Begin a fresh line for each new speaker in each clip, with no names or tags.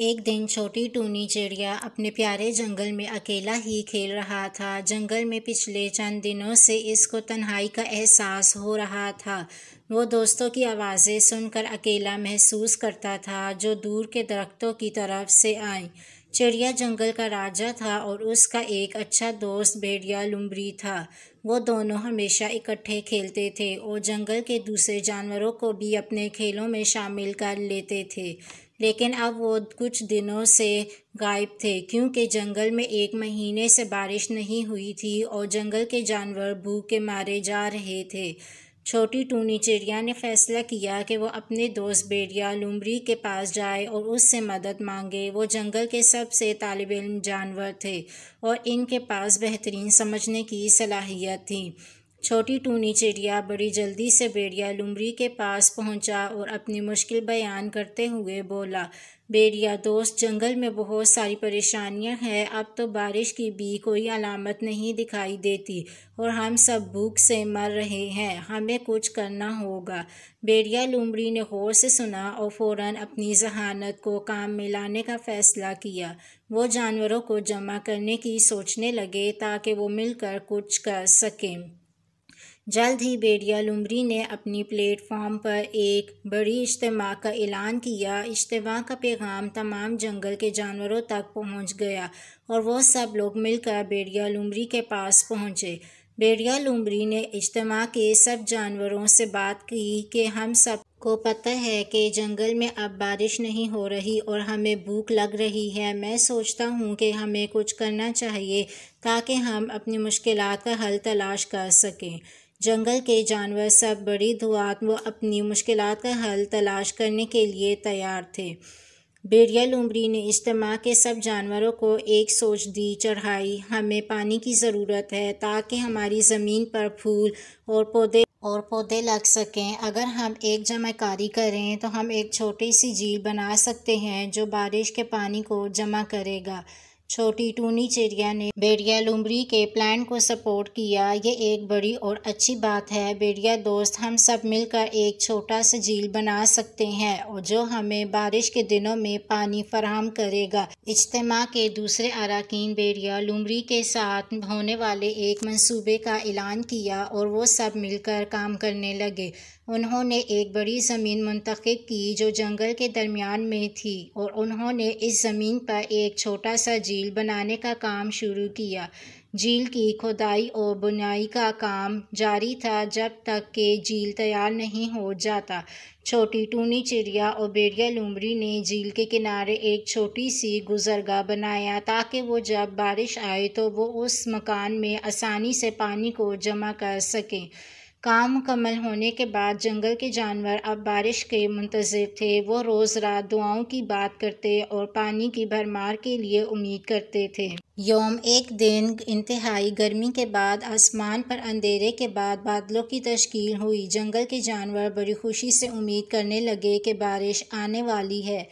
एक दिन छोटी टूनी चिड़िया अपने प्यारे जंगल में अकेला ही खेल रहा था जंगल में पिछले चंद दिनों से इसको तन्हाई का एहसास हो रहा था वो दोस्तों की आवाज़ें सुनकर अकेला महसूस करता था जो दूर के दरख्तों की तरफ से आई चिड़िया जंगल का राजा था और उसका एक अच्छा दोस्त भेड़िया लुम्बरी था वो दोनों हमेशा इकट्ठे खेलते थे और जंगल के दूसरे जानवरों को भी अपने खेलों में शामिल कर लेते थे लेकिन अब वो कुछ दिनों से गायब थे क्योंकि जंगल में एक महीने से बारिश नहीं हुई थी और जंगल के जानवर भूख के मारे जा रहे थे छोटी टूनी चिड़िया ने फैसला किया कि वो अपने दोस्त बेड़िया लुमरी के पास जाए और उससे मदद मांगे वो जंगल के सबसे तालब इम जानवर थे और इनके पास बेहतरीन समझने की सलाहियत थी छोटी टूनी चिड़िया बड़ी जल्दी से बेड़िया लुमरी के पास पहुंचा और अपनी मुश्किल बयान करते हुए बोला बेड़िया दोस्त जंगल में बहुत सारी परेशानियां हैं अब तो बारिश की भी कोई अलामत नहीं दिखाई देती और हम सब भूख से मर रहे हैं हमें कुछ करना होगा बेड़िया लुमड़ी ने गौर से सुना और फ़ौर अपनी जहानत को काम में लाने का फ़ैसला किया वो जानवरों को जमा करने की सोचने लगे ताकि वो मिलकर कुछ कर सकें जल्द ही बेडिया लुमरी ने अपनी प्लेटफॉर्म पर एक बड़ी इज्तम का ऐलान किया इज्तम का पैगाम तमाम जंगल के जानवरों तक पहुंच गया और वह सब लोग मिलकर बेडिया लुमरी के पास पहुंचे बेड़िया लुमरी ने इज्तम के सब जानवरों से बात की कि हम सब को पता है कि जंगल में अब बारिश नहीं हो रही और हमें भूख लग रही है मैं सोचता हूँ कि हमें कुछ करना चाहिए ताकि हम अपनी मुश्किल का हल तलाश कर सकें जंगल के जानवर सब बड़ी धुआत व अपनी मुश्किल का हल तलाश करने के लिए तैयार थे बेरिया लुमरी ने इज्तम के सब जानवरों को एक सोच दी चढ़ाई हमें पानी की ज़रूरत है ताकि हमारी ज़मीन पर फूल और पौधे और पौधे लग सकें अगर हम एक जमाकारी करें तो हम एक छोटी सी झील बना सकते हैं जो बारिश के पानी को जमा करेगा छोटी टूनी चिड़िया ने बेड़िया लुमरी के प्लान को सपोर्ट किया ये एक बड़ी और अच्छी बात है बेड़िया दोस्त हम सब मिलकर एक छोटा सा झील बना सकते हैं और जो हमें बारिश के दिनों में पानी फराहम करेगा इज्तम के दूसरे अरकान बेड़िया लुमरी के साथ होने वाले एक मंसूबे का ऐलान किया और वो सब मिलकर काम करने लगे उन्होंने एक बड़ी ज़मीन मुंतखब की जो जंगल के दरमियान में थी और उन्होंने इस ज़मीन पर एक छोटा सा झील झील बनाने का काम शुरू किया झील की खुदाई और बुनाई का काम जारी था जब तक कि झील तैयार नहीं हो जाता छोटी टूनी चिड़िया और बेड़िया लुमरी ने झील के किनारे एक छोटी सी गुजरगा बनाया ताकि वो जब बारिश आए तो वो उस मकान में आसानी से पानी को जमा कर सकें काम मुकम्मल होने के बाद जंगल के जानवर अब बारिश के मंतज़र थे वो रोज़ रात दुआओं की बात करते और पानी की भरमार के लिए उम्मीद करते थे योम एक दिन इंतहाई गर्मी के बाद आसमान पर अंधेरे के बाद बादलों की तश्कील हुई जंगल के जानवर बड़ी खुशी से उम्मीद करने लगे कि बारिश आने वाली है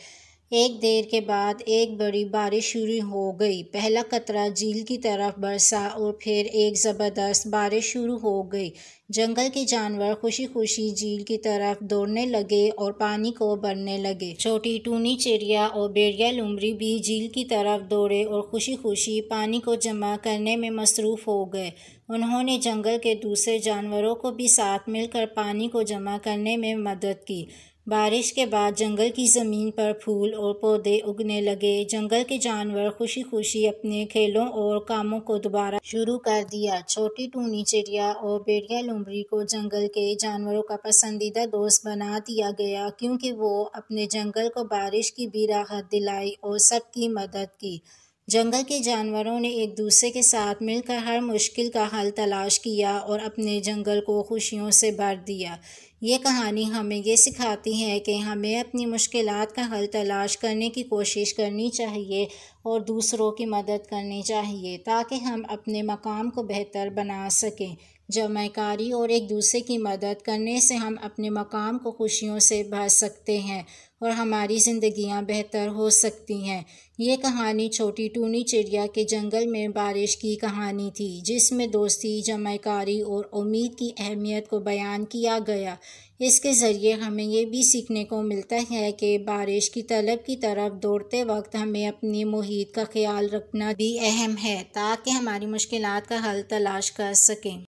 एक देर के बाद एक बड़ी बारिश शुरू हो गई पहला कतरा झील की तरफ बरसा और फिर एक ज़बरदस्त बारिश शुरू हो गई जंगल के जानवर खुशी खुशी झील की तरफ दौड़ने लगे और पानी को भरने लगे छोटी टूनी चिड़िया और बेड़िया लुमरी भी झील की तरफ दौड़े और खुशी खुशी पानी को जमा करने में मसरूफ़ हो गए उन्होंने जंगल के दूसरे जानवरों को भी साथ मिलकर पानी को जमा करने में मदद की बारिश के बाद जंगल की ज़मीन पर फूल और पौधे उगने लगे जंगल के जानवर खुशी खुशी अपने खेलों और कामों को दोबारा शुरू कर दिया छोटी टूनी चिड़िया और बेड़िया लुमरी को जंगल के जानवरों का पसंदीदा दोस्त बना दिया गया क्योंकि वो अपने जंगल को बारिश की भी राहत दिलाई और सबकी मदद की जंगल के जानवरों ने एक दूसरे के साथ मिलकर हर मुश्किल का हल तलाश किया और अपने जंगल को खुशियों से भर दिया ये कहानी हमें ये सिखाती है कि हमें अपनी मुश्किल का हल तलाश करने की कोशिश करनी चाहिए और दूसरों की मदद करनी चाहिए ताकि हम अपने मकाम को बेहतर बना सकें जमाकारी और एक दूसरे की मदद करने से हम अपने मकाम को खुशियों से भर सकते हैं और हमारी जिंदगियां बेहतर हो सकती हैं ये कहानी छोटी टूनी चिड़िया के जंगल में बारिश की कहानी थी जिसमें दोस्ती जमाकारी और उम्मीद की अहमियत को बयान किया गया इसके ज़रिए हमें ये भी सीखने को मिलता है कि बारिश की तलब की तरफ दौड़ते वक्त हमें अपनी मुहित का ख्याल रखना भी अहम है ताकि हमारी मुश्किल का हल तलाश कर सकें